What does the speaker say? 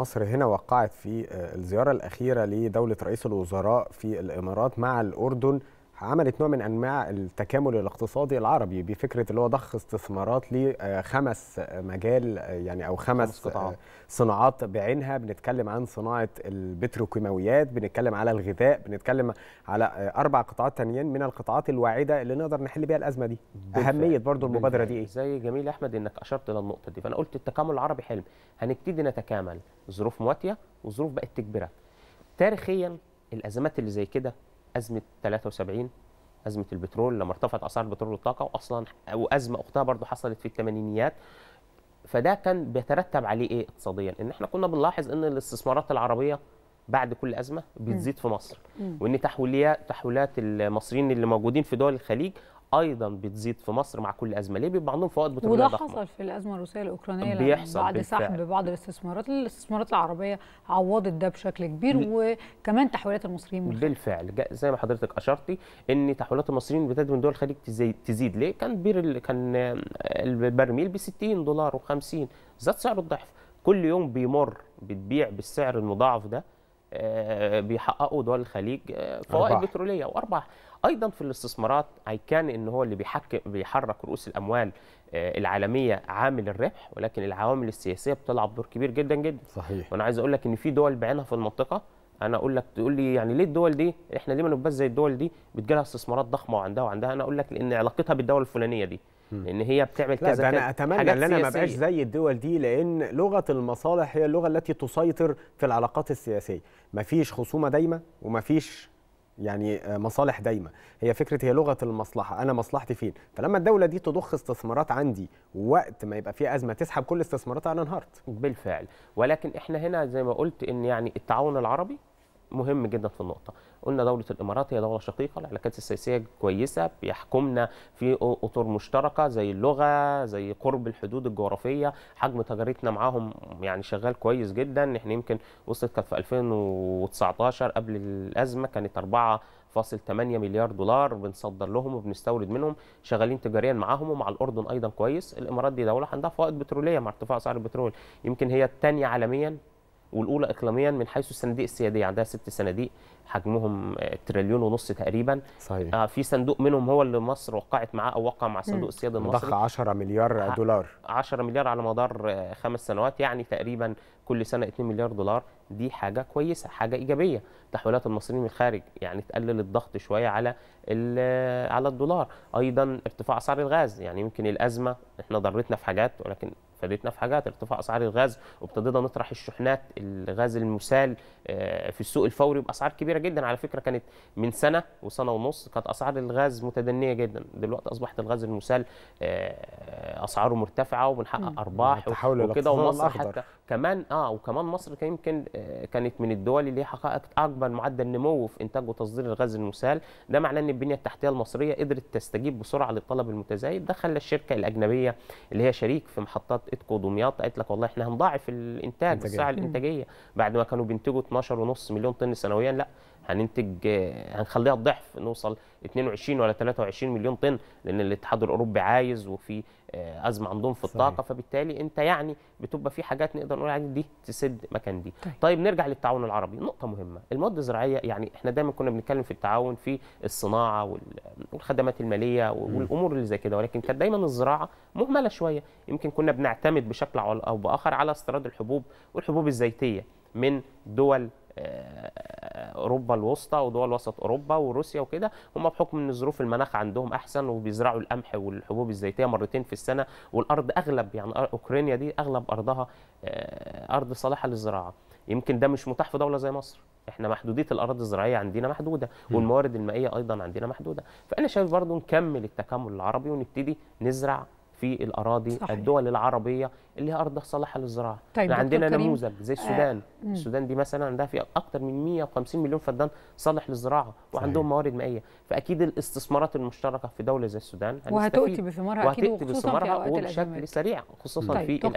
مصر هنا وقعت في آه، الزيارة الأخيرة لدولة رئيس الوزراء في الإمارات مع الأردن عملت نوع من انواع التكامل الاقتصادي العربي بفكره اللي هو ضخ استثمارات لخمس آه، مجال آه، يعني او خمس, خمس قطاعات. آه، صناعات بعينها بنتكلم عن صناعه البتروكيماويات بنتكلم على الغذاء بنتكلم على اربع قطاعات تانيين من القطاعات الواعده اللي نقدر نحل بيها الازمه دي بالفعل. اهميه برضو المبادره دي ايه زي جميل احمد انك اشرت للنقطه دي فانا قلت التكامل العربي حلم هنبتدي نتكامل ظروف مواتيه وظروف بقت تجبرك تاريخيا الازمات اللي زي كده ازمه 73 ازمه البترول لما ارتفعت اسعار البترول والطاقه واصلا وازمه اختها برضو حصلت في الثمانينيات فده كان بيترتب عليه ايه اقتصاديا ان احنا كنا بنلاحظ ان الاستثمارات العربيه بعد كل ازمه بتزيد في مصر وان تحويلات تحويلات المصريين اللي موجودين في دول الخليج ايضا بتزيد في مصر مع كل ازمه ليه بيبقى عندهم فوائد وده ضخمه وده حصل في الازمه الروسيه الاوكرانيه بيحصل بعد سحب بعض الاستثمارات الاستثمارات العربيه عوضت ده بشكل كبير ل... وكمان تحويلات المصريين من بالفعل زي ما حضرتك اشرتي ان تحويلات المصريين بتزيد من دول الخليج تزيد, تزيد ليه كان بير كان البرميل ب 60 دولار و50 زاد سعره الضعف كل يوم بيمر بتبيع بالسعر المضاعف ده آه، بيحققوا دول الخليج آه، فوائد بتروليه واربع ايضا في الاستثمارات اي كان ان هو اللي بيحكم بيحرك رؤوس الاموال آه، العالميه عامل الربح ولكن العوامل السياسيه بتلعب دور كبير جدا جدا صحيح وانا عايز اقول لك ان في دول بعينها في المنطقه انا اقول لك تقول لي يعني ليه الدول دي احنا ليه ما نبقاش زي الدول دي بتجيلها استثمارات ضخمه وعندها وعندها انا اقول لك لان علاقتها بالدوله الفلانيه دي لان هي بتعمل كذا كذا انا اتمنى ان انا ما بقاش زي الدول دي لان لغه المصالح هي اللغه التي تسيطر في العلاقات السياسيه مفيش خصومه دايمه ومفيش يعني آه، مصالح دايمه هي فكره هي لغه المصلحه انا مصلحتي فين فلما الدوله دي تضخ استثمارات عندي وقت ما يبقى في ازمه تسحب كل استثماراتها انا انهارت بالفعل ولكن احنا هنا زي ما قلت ان يعني التعاون العربي مهم جدا في النقطه قلنا دوله الامارات هي دوله شقيقه العلاقات السياسيه كويسه بيحكمنا في اطر مشتركه زي اللغه زي قرب الحدود الجغرافيه حجم تجارتنا معاهم يعني شغال كويس جدا احنا يمكن وصلت كانت في 2019 قبل الازمه كانت أربعة فاصل 8 مليار دولار بنصدر لهم وبنستورد منهم شغالين تجاريا معاهم ومع الاردن ايضا كويس الامارات دي دوله عندها فوائد بتروليه مع ارتفاع اسعار البترول يمكن هي الثانيه عالميا والاولى اقليميا من حيث الصناديق السياديه يعني عندها ست صناديق حجمهم آه، تريليون ونص تقريبا صحيح. آه في صندوق منهم هو اللي مصر وقعت معاه او وقع مع صندوق السياده المصري ضخ 10 مليار دولار 10 مليار على مدار آه، خمس سنوات يعني تقريبا كل سنه 2 مليار دولار دي حاجه كويسه حاجه ايجابيه تحويلات المصريين من الخارج يعني تقلل الضغط شويه على آه، على الدولار ايضا ارتفاع اسعار الغاز يعني يمكن الازمه احنا ضرتنا في حاجات ولكن فادتنا في حاجات ارتفاع اسعار الغاز وابتدينا نطرح الشحنات الغاز المسال آه، في السوق الفوري باسعار كبيره جدا على فكره كانت من سنه وسنه ونص كانت اسعار الغاز متدنيه جدا دلوقتي اصبحت الغاز المسال آه، اسعاره مرتفعه وبنحقق ارباح وكده ومصر حتى كمان اه وكمان مصر كان يمكن آه، كانت من الدول اللي حققت اكبر معدل نمو في انتاج وتصدير الغاز المسال ده معناه ان البنيه التحتيه المصريه قدرت تستجيب بسرعه للطلب المتزايد ده خلى الشركه الاجنبيه اللي هي شريك في محطات اتكو دمياط قالت لك والله احنا هنضاعف الانتاج السعه الانتاجيه بعد ما كانوا بينتجوا 12.5 مليون طن سنويا لا هننتج هنخليها الضعف نوصل 22 ولا 23 مليون طن لان الاتحاد الاوروبي عايز وفي آه، ازمه عندهم في الطاقه صحيح. فبالتالي انت يعني بتبقى في حاجات نقدر نقول عليها دي تسد مكان دي طيب. طيب نرجع للتعاون العربي نقطه مهمه المواد الزراعيه يعني احنا دايما كنا بنتكلم في التعاون في الصناعه والخدمات الماليه والامور اللي زي كده ولكن كانت دايما الزراعه مهمله شويه يمكن كنا بنعتمد بشكل او باخر على استيراد الحبوب والحبوب الزيتيه من دول آه، اوروبا الوسطى ودول وسط اوروبا وروسيا وكده هم بحكم ان ظروف المناخ عندهم احسن وبيزرعوا القمح والحبوب الزيتيه مرتين في السنه والارض اغلب يعني اوكرانيا دي اغلب ارضها آه، ارض صالحه للزراعه يمكن ده مش متاح في دوله زي مصر احنا محدوديه الاراضي الزراعيه عندنا محدوده والموارد المائيه ايضا عندنا محدوده فانا شايف برضو نكمل التكامل العربي ونبتدي نزرع في الاراضي صحيح. الدول العربيه اللي هي ارض صالحه للزراعه طيب احنا يعني عندنا نموذج زي السودان آه. السودان دي مثلا عندها فيها اكثر من 150 مليون فدان صالح للزراعه وعندهم صحيح. موارد مائيه فاكيد الاستثمارات المشتركه في دوله زي السودان وهتؤتي بثمارها اكيد وهتؤتي بثمارها وبشكل سريع خصوصا طيب. في